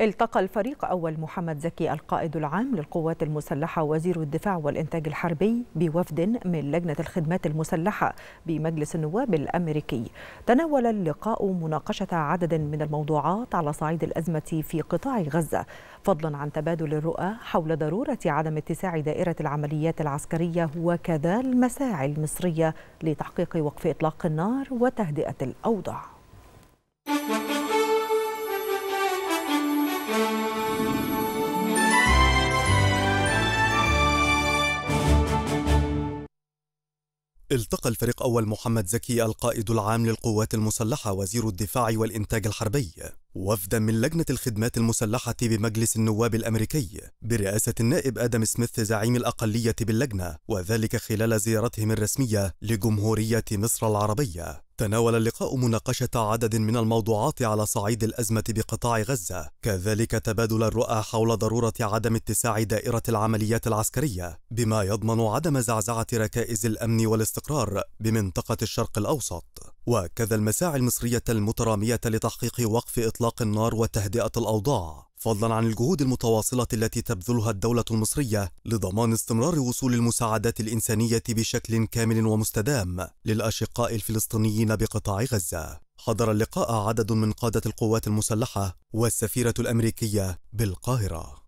التقى الفريق أول محمد زكي القائد العام للقوات المسلحة وزير الدفاع والإنتاج الحربي بوفد من لجنة الخدمات المسلحة بمجلس النواب الأمريكي تناول اللقاء مناقشة عدد من الموضوعات على صعيد الأزمة في قطاع غزة فضلا عن تبادل الرؤى حول ضرورة عدم اتساع دائرة العمليات العسكرية وكذا المساعي المصرية لتحقيق وقف إطلاق النار وتهدئة الأوضاع التقى الفريق أول محمد زكي القائد العام للقوات المسلحة وزير الدفاع والإنتاج الحربي وفدا من لجنة الخدمات المسلحة بمجلس النواب الأمريكي برئاسة النائب آدم سميث زعيم الأقلية باللجنة وذلك خلال زيارتهم الرسمية لجمهورية مصر العربية تناول اللقاء مناقشة عدد من الموضوعات على صعيد الأزمة بقطاع غزة، كذلك تبادل الرؤى حول ضرورة عدم اتساع دائرة العمليات العسكرية، بما يضمن عدم زعزعة ركائز الأمن والاستقرار بمنطقة الشرق الأوسط. وكذا المساعي المصرية المترامية لتحقيق وقف إطلاق النار وتهدئة الأوضاع فضلا عن الجهود المتواصلة التي تبذلها الدولة المصرية لضمان استمرار وصول المساعدات الإنسانية بشكل كامل ومستدام للأشقاء الفلسطينيين بقطاع غزة. حضر اللقاء عدد من قادة القوات المسلحة والسفيرة الأمريكية بالقاهرة.